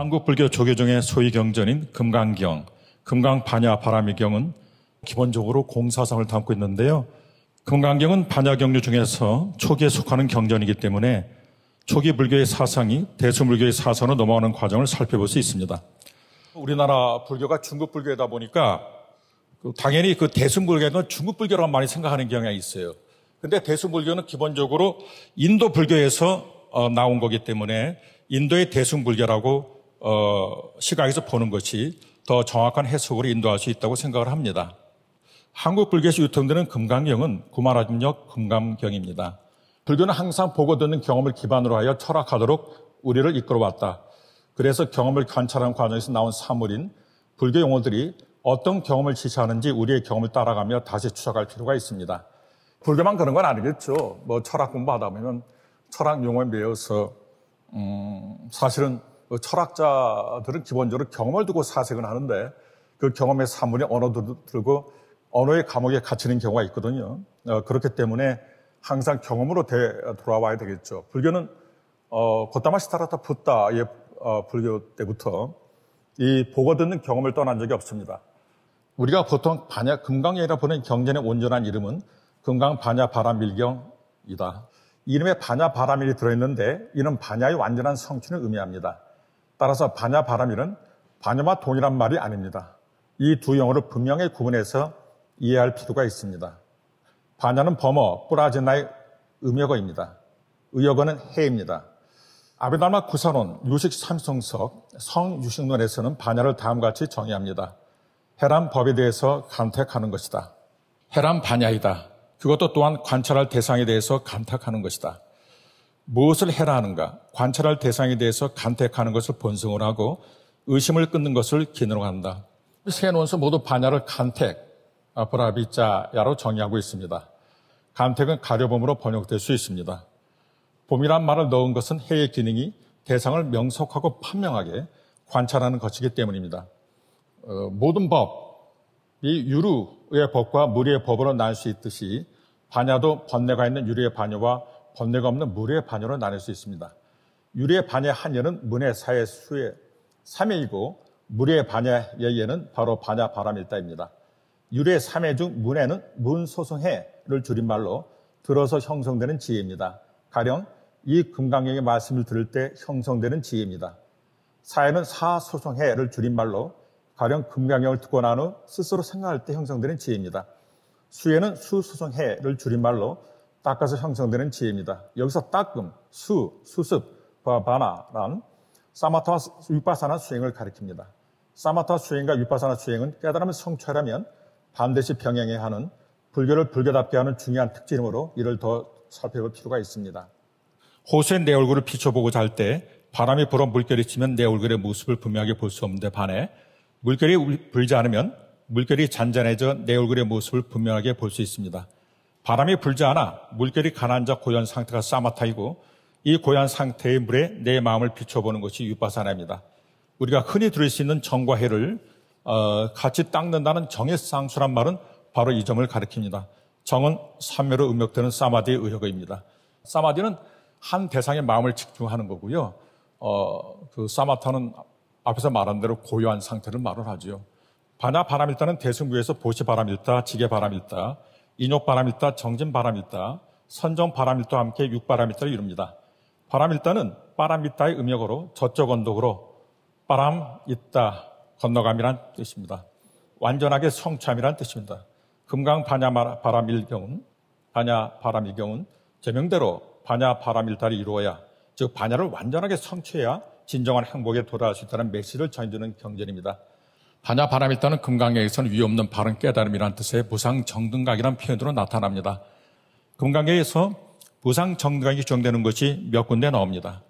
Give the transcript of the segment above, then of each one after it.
한국불교 조계종의 소위 경전인 금강경, 금강반야 바람이경은 기본적으로 공사성을 담고 있는데요. 금강경은 반야경류 중에서 초기에 속하는 경전이기 때문에 초기 불교의 사상이 대수불교의 사상으로 넘어가는 과정을 살펴볼 수 있습니다. 우리나라 불교가 중국 불교이다 보니까 그 당연히 그 대승불교는 중국 불교라고 많이 생각하는 경향이 있어요. 근데 대승불교는 기본적으로 인도 불교에서 어, 나온 거기 때문에 인도의 대승불교라고 어, 시각에서 보는 것이 더 정확한 해석으로 인도할 수 있다고 생각을 합니다. 한국 불교에서 유통되는 금강경은 구마라진역 금강경입니다. 불교는 항상 보고 듣는 경험을 기반으로 하여 철학하도록 우리를 이끌어왔다. 그래서 경험을 관찰하는 과정에서 나온 사물인 불교 용어들이 어떤 경험을 지시하는지 우리의 경험을 따라가며 다시 추적할 필요가 있습니다. 불교만 그런 건 아니겠죠. 뭐 철학 공부하다 보면 철학 용어에 매여서 음, 사실은 그 철학자들은 기본적으로 경험을 두고 사색을 하는데 그 경험의 사물이 언어도 들고 언어의 감옥에 갇히는 경우가 있거든요. 어, 그렇기 때문에 항상 경험으로 돌아와야 되겠죠. 불교는 어, 고타마 시타라타 푸타의 어, 불교 때부터 이 보고 듣는 경험을 떠난 적이 없습니다. 우리가 보통 반야 금강경이라 보는 경전의 온전한 이름은 금강 반야 바라밀경이다. 이름에 반야 바라밀이 들어있는데 이는 반야의 완전한 성취를 의미합니다. 따라서 반야 바람이은반야와 동일한 말이 아닙니다. 이 두 영어를 분명히 구분해서 이해할 필요가 있습니다. 반야는 범어 브라지나의 음역어입니다. 의역어는 해입니다. 아비다마 구사론 유식 삼성석 성유식론에서는 반야를 다음과 같이 정의합니다. 해란 법에 대해서 감탁하는 것이다. 해란 반야이다. 그것도 또한 관찰할 대상에 대해서 감탁하는 것이다. 무엇을 해라 하는가? 관찰할 대상에 대해서 간택하는 것을 본성으로 하고 의심을 끊는 것을 기능으로 한다. 세 논서 모두 반야를 간택, 아, 브라비자야로 정의하고 있습니다. 간택은 가려봄으로 번역될 수 있습니다. 봄이란 말을 넣은 것은 해의 기능이 대상을 명석하고 판명하게 관찰하는 것이기 때문입니다. 어, 모든 법이 유루의 법과 무리의 법으로 날 수 있듯이 반야도 번뇌가 있는 유루의 반야와 번뇌가 없는 무례의 반열로 나눌 수 있습니다. 유례의 반의 한 예는 문의 사의 수의 3회이고 무례의 반의 예는 바로 반야 바람일다입니다. 유례 3회 중 문해는 문소송해를 줄임말로 들어서 형성되는 지혜입니다. 가령 이 금강경의 말씀을 들을 때 형성되는 지혜입니다. 사회는 사소송해를 줄임말로 가령 금강경을 듣고 난 후 스스로 생각할 때 형성되는 지혜입니다. 수혜는 수소송해를 줄임말로 닦아서 형성되는 지혜입니다. 여기서 닦음, 수, 수습, 바바나란 사마타와 위파사나 수행을 가리킵니다. 사마타 수행과 위파사나 수행은 깨달음을 성취하려면 반드시 병행해야 하는 불교를 불교답게 하는 중요한 특징으로 이를 더 살펴볼 필요가 있습니다. 호수의 내 얼굴을 비춰보고 잘 때 바람이 불어 물결이 치면 내 얼굴의 모습을 분명하게 볼 수 없는데 반해 물결이 불지 않으면 물결이 잔잔해져 내 얼굴의 모습을 분명하게 볼 수 있습니다. 바람이 불지 않아 물결이 가라앉 고요 상태가 사마타이고 이고요 상태의 물에 내 마음을 비춰보는 것이 육바사나입니다 우리가 흔히 들을 수 있는 정과 해를 어, 같이 닦는다는 정의 상수란 말은 바로 이 점을 가리킵니다. 정은 삼매로 음역되는 사마디의 의역어입니다. 사마디는 한 대상의 마음을 집중하는 거고요. 어, 그 사마타는 앞에서 말한 대로 고요한 상태를 말을 하죠. 바나 바람일다는 대승부에서 보시 바람일다, 지게 바람일다, 인욕 바람일다, 정진 바람일다, 선정 바람일도 함께 육바람일다를 이룹니다. 바람일다는 바람일다의 음역으로 저쪽 언덕으로 바람있다 건너감이란 뜻입니다. 완전하게 성취함이란 뜻입니다. 금강 반야 바람일 경운, 반야 바람일 경운 제명대로 반야 바람일다를 이루어야 즉 반야를 완전하게 성취해야 진정한 행복에 도달할 수 있다는 메시를 전해주는 경전입니다. 반야바람일단는 금강경에서는 위없는 바른 깨달음이라는 뜻의 무상정등각이라는 표현으로 나타납니다. 금강경에서 무상정등각이 규정되는 것이 몇 군데 나옵니다.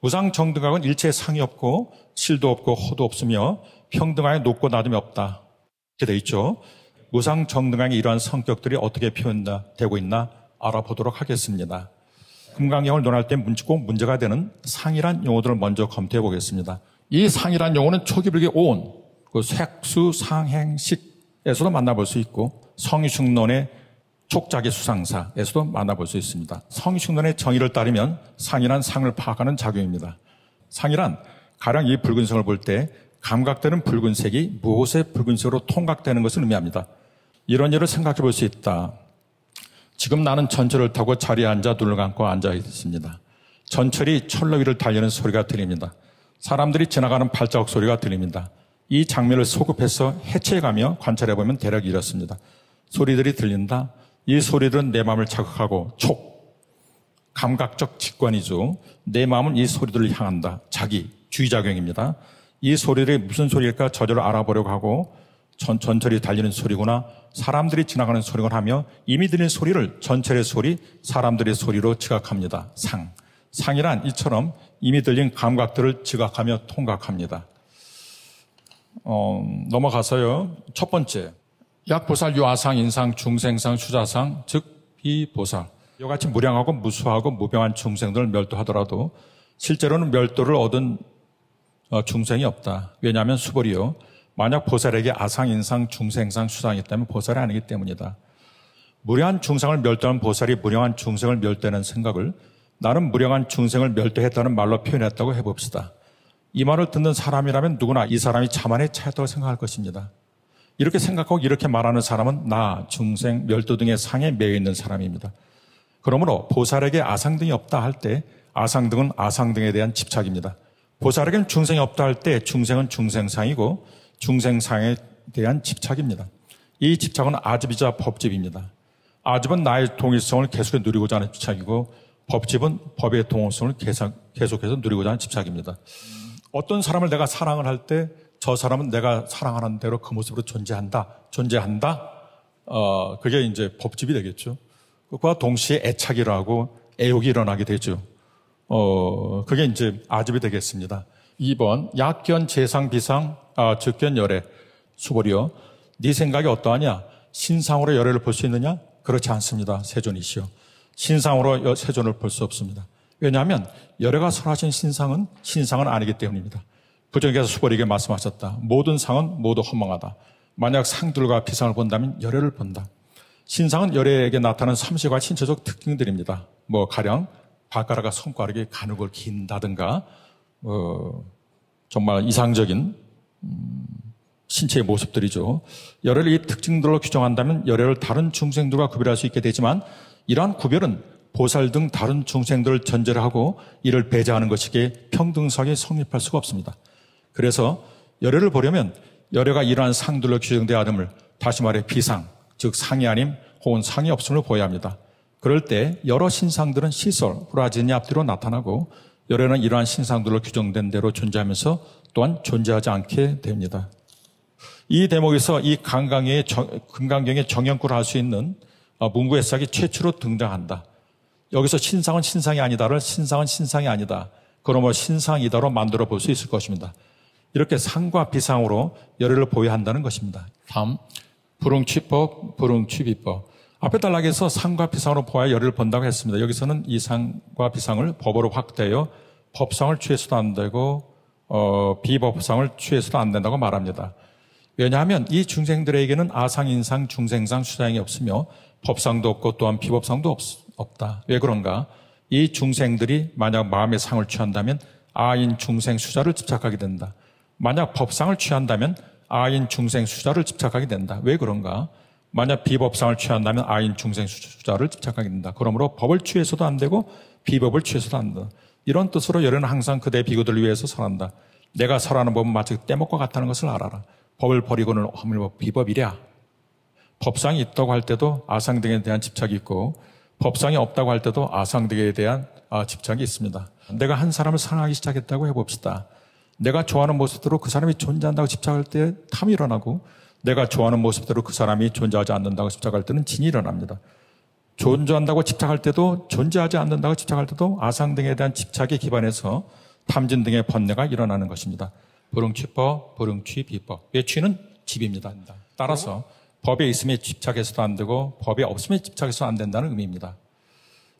무상정등각은 일체 상이 없고 실도 없고 허도 없으며 평등하여 높고 낮음이 없다. 이렇게 돼 있죠. 무상정등각의 이러한 성격들이 어떻게 표현되고 있나 알아보도록 하겠습니다. 금강경을 논할 때꼭 문제가 되는 상이란 용어들을 먼저 검토해 보겠습니다. 이 상이란 용어는 초기 불교 온, 그 색수 상행식에서도 만나볼 수 있고 성유식론의 촉자기 수상사에서도 만나볼 수 있습니다. 성유식론의 정의를 따르면 상이란 상을 파악하는 작용입니다. 상이란 가령 이 붉은색을 볼 때 감각되는 붉은색이 무엇의 붉은색으로 통각되는 것을 의미합니다. 이런 일을 생각해 볼 수 있다. 지금 나는 전철을 타고 자리에 앉아 눈을 감고 앉아 있습니다. 전철이 철로 위를 달리는 소리가 들립니다. 사람들이 지나가는 발자국 소리가 들립니다. 이 장면을 소급해서 해체해가며 관찰해보면 대략 이렇습니다. 소리들이 들린다. 이 소리들은 내 마음을 자극하고 촉. 감각적 직관이죠. 내 마음은 이 소리들을 향한다. 자기. 주의작용입니다. 이 소리들이 무슨 소리일까 저절로 알아보려고 하고 전, 전철이 달리는 소리구나 사람들이 지나가는 소리구나 하며 이미 들린 소리를 전철의 소리, 사람들의 소리로 지각합니다. 상. 상이란 이처럼 이미 들린 감각들을 지각하며 통각합니다. 어, 넘어가서요. 첫 번째, 약보살, 유아상, 인상, 중생상, 수자상, 즉 비보살. 이와 같이 무량하고 무수하고 무병한 중생들을 멸도하더라도 실제로는 멸도를 얻은 어, 중생이 없다. 왜냐하면 수벌이요. 만약 보살에게 아상, 인상, 중생상, 수상이 있다면 보살이 아니기 때문이다. 무량한 중생을 멸도한 보살이 무량한 중생을 멸도하는 생각을 나는 무량한 중생을 멸도했다는 말로 표현했다고 해봅시다. 이 말을 듣는 사람이라면 누구나 이 사람이 자만에 차였다고 생각할 것입니다. 이렇게 생각하고 이렇게 말하는 사람은 나, 중생, 멸도 등의 상에 매여 있는 사람입니다. 그러므로 보살에게 아상등이 없다 할 때 아상등은 아상등에 대한 집착입니다. 보살에게는 중생이 없다 할 때 중생은 중생상이고 중생상에 대한 집착입니다. 이 집착은 아집이자 법집입니다. 아집은 나의 동일성을 계속해 누리고자 하는 집착이고 법집은 법의 동일성을 계속해서 누리고자 하는 집착입니다. 어떤 사람을 내가 사랑을 할 때 저 사람은 내가 사랑하는 대로 그 모습으로 존재한다. 존재한다. 어, 그게 이제 법집이 되겠죠. 그와 동시에 애착이라고 애욕이 일어나게 되죠. 어, 그게 이제 아집이 되겠습니다. 2번, 약견, 재상, 비상, 아, 즉견, 열애. 수보리요. 네 생각이 어떠하냐? 신상으로 열애를 볼 수 있느냐? 그렇지 않습니다. 세존이시요. 신상으로 세존을 볼 수 없습니다. 왜냐하면 열애가 선하신 신상은 신상은 아니기 때문입니다. 부정께서 수벌에게 말씀하셨다. 모든 상은 모두 허망하다. 만약 상들과 비상을 본다면 열애를 본다. 신상은 열애에게 나타나는 섬세과 신체적 특징들입니다. 뭐 가령 발가락과 손가락이 가늘고 긴다든가 어, 정말 이상적인 음, 신체의 모습들이죠. 열애를 이 특징들로 규정한다면 열애를 다른 중생들과 구별할 수 있게 되지만 이러한 구별은 보살 등 다른 중생들을 전제로 하고 이를 배제하는 것이기에 평등사에 성립할 수가 없습니다. 그래서 열애를 보려면 열애가 이러한 상들로 규정되어 아름을 다시 말해 비상, 즉 상이 아님 혹은 상이 없음을 보여야 합니다. 그럴 때 여러 신상들은 시설, 브라진이 앞뒤로 나타나고 열애는 이러한 신상들로 규정된 대로 존재하면서 또한 존재하지 않게 됩니다. 이 대목에서 이 강강의 금강경의 정연구를 할 수 있는 어, 문구의 싹이 최초로 등장한다. 여기서 신상은 신상이 아니다를 신상은 신상이 아니다. 그러므로 신상이다로 만들어 볼 수 있을 것입니다. 이렇게 상과 비상으로 열의를 보유한다는 것입니다. 다음, 불응취법, 불응취비법. 앞에 단락에서 상과 비상으로 보아 야열의를본다고 했습니다. 여기서는 이 상과 비상을 법으로 확대하여 법상을 취해서도 안 되고 어, 비법상을 취해서도 안 된다고 말합니다. 왜냐하면 이 중생들에게는 아상인상, 중생상, 수상이 없으며 법상도 없고 또한 비법상도 없, 없다. 왜 그런가? 이 중생들이 만약 마음의 상을 취한다면 아인 중생 수자를 집착하게 된다. 만약 법상을 취한다면 아인 중생 수자를 집착하게 된다. 왜 그런가? 만약 비법상을 취한다면 아인 중생 수자를 집착하게 된다. 그러므로 법을 취해서도 안 되고 비법을 취해서도 안 된다. 이런 뜻으로 열애는 항상 그대 비구들 위해서 설한다. 내가 설하는 법은 마치 때먹과 같다는 것을 알아라. 법을 버리고는 허물법 비법이랴. 법상이 있다고 할 때도 아상 등에 대한 집착이 있고 법상이 없다고 할 때도 아상 등에 대한 아, 집착이 있습니다. 내가 한 사람을 사랑하기 시작했다고 해봅시다. 내가 좋아하는 모습대로 그 사람이 존재한다고 집착할 때 탐이 일어나고 내가 좋아하는 모습대로 그 사람이 존재하지 않는다고 집착할 때는 진이 일어납니다. 존재한다고 집착할 때도 존재하지 않는다고 집착할 때도 아상 등에 대한 집착에 기반해서 탐진 등의 번뇌가 일어나는 것입니다. 보릉취법, 보릉취 비법. 왜 예, 취는 집입니다. 따라서 법에 있음에 집착해서도 안 되고 법에 없음에 집착해서 도안 된다는 의미입니다.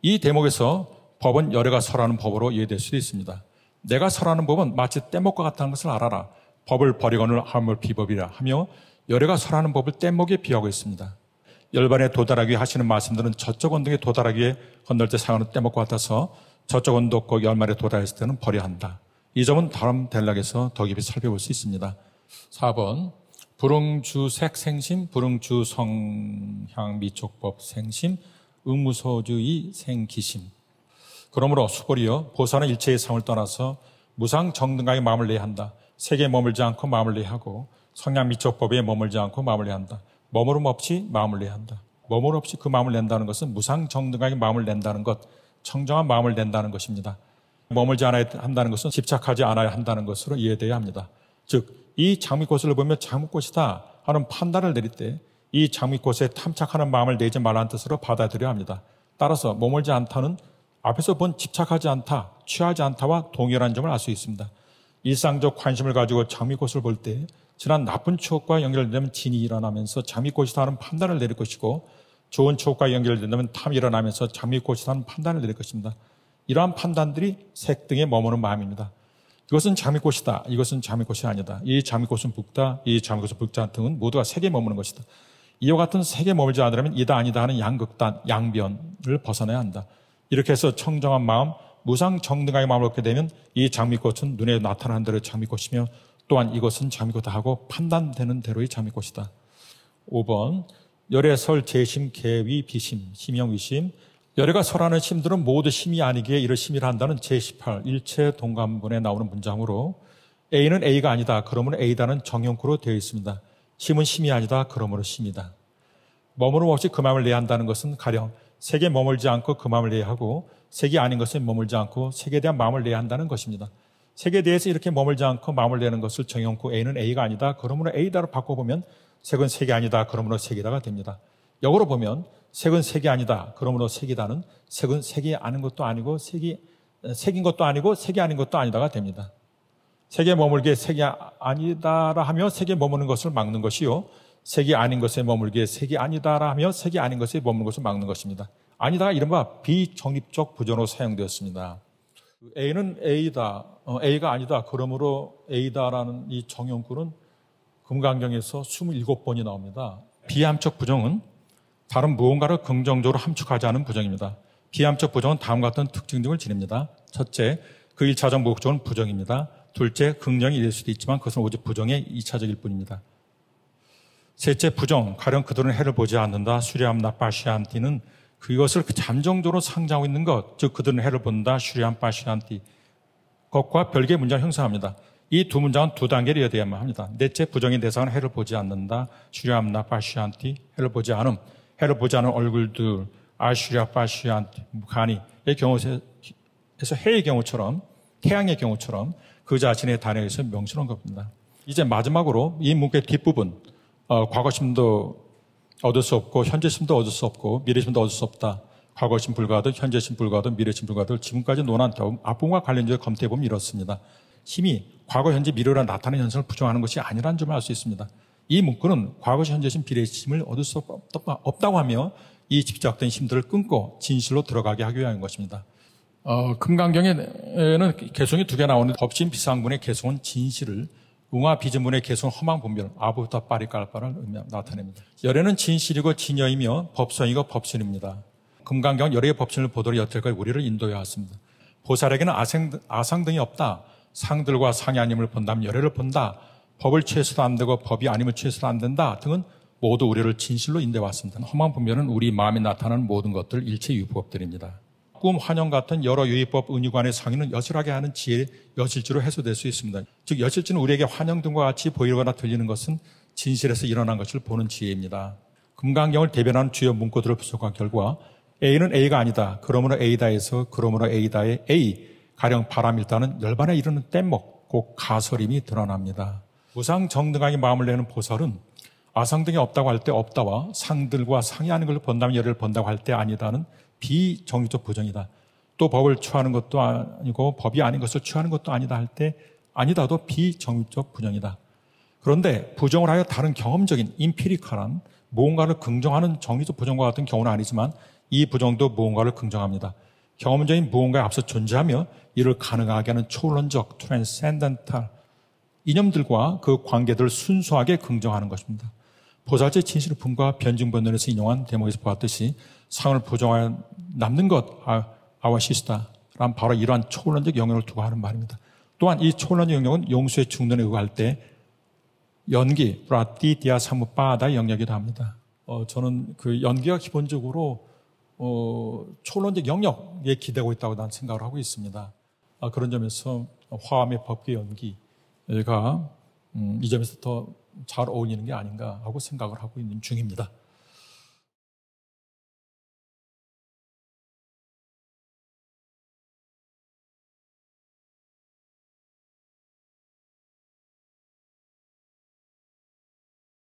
이 대목에서 법은 여래가 설하는 법으로 이해될 수도 있습니다. 내가 설하는 법은 마치 떼목과 같다는 것을 알아라. 법을 버리거는 하물 비법이라 하며 여래가 설하는 법을 떼목에 비하고 있습니다. 열반에 도달하기 위해 하시는 말씀들은 저쪽 언덕에 도달하기 위해 건널 때 사용하는 떼목과 같아서 저쪽 언덕과 열반에 도달했을 때는 버려야 한다. 이 점은 다음 단락에서 더 깊이 살펴볼 수 있습니다. 4번 불응주색 생심, 불응주 성향 미촉법 생심, 의무소주의 생기심. 그러므로 수벌이여 보사은 일체의 상을 떠나서 무상 정등하게 마음을 내야 한다. 세계에 머물지 않고 마음을 내야 하고 성향 미촉법에 머물지 않고 마음을 내야 한다. 머무름 없이 마음을 내야 한다. 머무름 없이 그 마음을 낸다는 것은 무상 정등하게 마음을 낸다는 것, 청정한 마음을 낸다는 것입니다. 머물지 않아야 한다는 것은 집착하지 않아야 한다는 것으로 이해돼야 합니다. 즉, 이 장미꽃을 보면 장미꽃이다 하는 판단을 내릴 때 이 장미꽃에 탐착하는 마음을 내지 말라는 뜻으로 받아들여야 합니다. 따라서 머물지 않다는 앞에서 본 집착하지 않다, 취하지 않다와 동일한 점을 알 수 있습니다. 일상적 관심을 가지고 장미꽃을 볼 때 지난 나쁜 추억과 연결되면 진이 일어나면서 장미꽃이다는 하 판단을 내릴 것이고 좋은 추억과 연결된다면 탐이 일어나면서 장미꽃이라는 판단을 내릴 것입니다. 이러한 판단들이 색등에 머무는 마음입니다. 이것은 잠이꽃이다. 이것은 잠이꽃이 아니다. 이 잠이꽃은 북다이 잠이꽃은 북자 등은 모두가 색에 머무는 것이다. 이와 같은 색에 머물지 않으려면 이다 아니다 하는 양극단, 양변을 벗어나야 한다. 이렇게 해서 청정한 마음, 무상 정등하게 마음을 얻게 되면 이 장미꽃은 눈에 나타난 대로의 장미꽃이며 또한 이것은 장미꽃다 하고 판단되는 대로의 장미꽃이다. 5번 열애설 재심 개위 비심 심형 위심 열애가 설하는 심들은 모두 심이 아니기에 이를 심이라 한다는 제18 일체 동감본에 나오는 문장으로 A는 A가 아니다. 그러면로 A다는 정형구로 되어 있습니다. 심은 심이 아니다. 그러므로 심이다. 머무름 없이 그 마음을 내야 한다는 것은 가령 세계 머물지 않고 그 마음을 내야 하고 세계 아닌 것에 머물지 않고 세계에 대한 마음을 내야 한다는 것입니다. 세계에 대해서 이렇게 머물지 않고 마음을 내는 것을 정형구 A는 A가 아니다. 그러므로 A다로 바꿔보면 색은 세계 아니다. 그러므로 세계다가 됩니다. 역으로 보면 색은 색이 아니다. 그러므로 색이다는 색은 색이 아닌 것도 아니고 색이 색인 것도 아니고 색이 아닌 것도 아니다가 됩니다. 색에 머물게 색이 아, 아니다라 하며 색에 머무는 것을 막는 것이요. 색이 아닌 것에 머물게 색이 아니다라 하며 색이 아닌 것에 머무는 것을 막는 것입니다. 아니다가 이른바 비정립적 부전으로 사용되었습니다. A는 A다, 어, A가 아니다. 그러므로 A다라는 이정형구는 금강경에서 27번이 나옵니다. 비함적 부정은 다른 무언가를 긍정적으로 함축하지 않은 부정입니다. 비함적 부정은 다음과 같은 특징 등을 지닙니다. 첫째, 그 1차적 목적은 부정입니다. 둘째, 긍정이 될 수도 있지만 그것은 오직 부정의 2차적일 뿐입니다. 셋째, 부정. 가령 그들은 해를 보지 않는다. 수리함나 빠시안티는 그것을 잠정적으로 상장하고 있는 것. 즉, 그들은 해를 본다. 수리함 빠시안티. 것과 별개의 문장을 형성합니다. 이 두 문장은 두 단계를 이어야만 합니다. 넷째, 부정의 대상은 해를 보지 않는다. 수리함나 빠시안티. 해를 보지 않음. 해로 보자는 얼굴들, 아슈리아, 바슈안, 가니 의 경우에서 해의 경우처럼 태양의 경우처럼 그 자신의 단어에서 명시한 겁니다. 이제 마지막으로 이 문구의 뒷부분 어, 과거심도 얻을 수 없고 현재심도 얻을 수 없고 미래심도 얻을 수 없다. 과거심 불가하든 현재심 불가하든 미래심 불가하든 지금까지 논한 경험 앞부분과 관련주어 검토해 보면 이렇습니다. 힘이 과거, 현재, 미래라 나타나는 현상을 부정하는 것이 아니라는 점을 알 수 있습니다. 이 문구는 과거 현재신 비례심을 얻을 수 없다고 하며 이 집착된 힘들을 끊고 진실로 들어가게 하기 위한 것입니다. 어, 금강경에는 개성이 두 개 나오는데 법신 비상군의 개성은 진실을 웅화 비전문의 개성은 허망 분별 아부부터 빠리 깔빠를 나타냅니다. 열애는 진실이고 진여이며 법성이고 법신입니다. 금강경 열애의 법신을 보도록 여태까지 우리를 인도해 왔습니다. 보살에게는 아생, 아상 등이 없다. 상들과 상이 아님을 본다면 열애를 본다. 법을 취해서도 안 되고 법이 아니면 취해서도 안 된다 등은 모두 우리를 진실로 인대왔습니다. 험한 분면은 우리 마음에 나타나는 모든 것들 일체 유법들입니다. 꿈, 환영 같은 여러 유의법, 은유관의 상의는 여실하게 하는 지혜, 여실주로 해소될 수 있습니다. 즉, 여실주는 우리에게 환영 등과 같이 보이거나 들리는 것은 진실에서 일어난 것을 보는 지혜입니다. 금강경을 대변하는 주요 문구들을 분석한 결과 A는 A가 아니다. 그러므로 A다에서 그러므로 A다의 A, 가령 바람일단은 열반에 이르는 뗏목, 곧 가설임이 드러납니다. 무상 정등하게 마음을 내는 보살은 아상등이 없다고 할 때 없다와 상들과 상이하는 걸 본다면 열를 본다고 할 때 아니다는 비정리적 부정이다. 또 법을 취하는 것도 아니고 법이 아닌 것을 취하는 것도 아니다 할 때 아니다도 비정리적 부정이다. 그런데 부정을 하여 다른 경험적인 임피리컬한 무언가를 긍정하는 정리적 부정과 같은 경우는 아니지만 이 부정도 무언가를 긍정합니다. 경험적인 무언가에 앞서 존재하며 이를 가능하게 하는 초론적 트랜센던탈 이념들과 그 관계들을 순수하게 긍정하는 것입니다. 보살제 진실 품과 변증번론에서 인용한 대목에서 보았듯이 상을 부정하여 남는 것 아, 와시스다 라는 바로 이러한 초원론적 영역을 두고 하는 말입니다. 또한 이 초원론적 영역은 용수의 중론에 의거할 때 연기, 브라띠디아 사무바다의 영역이기도 합니다. 어, 저는 그 연기가 기본적으로 어, 초론적 영역에 기대고 있다고 난 생각을 하고 있습니다. 아, 그런 점에서 화음의법규 연기, 가이 음, 점에서 더 잘 어울리는 게 아닌가 하고 생각을 하고 있는 중입니다.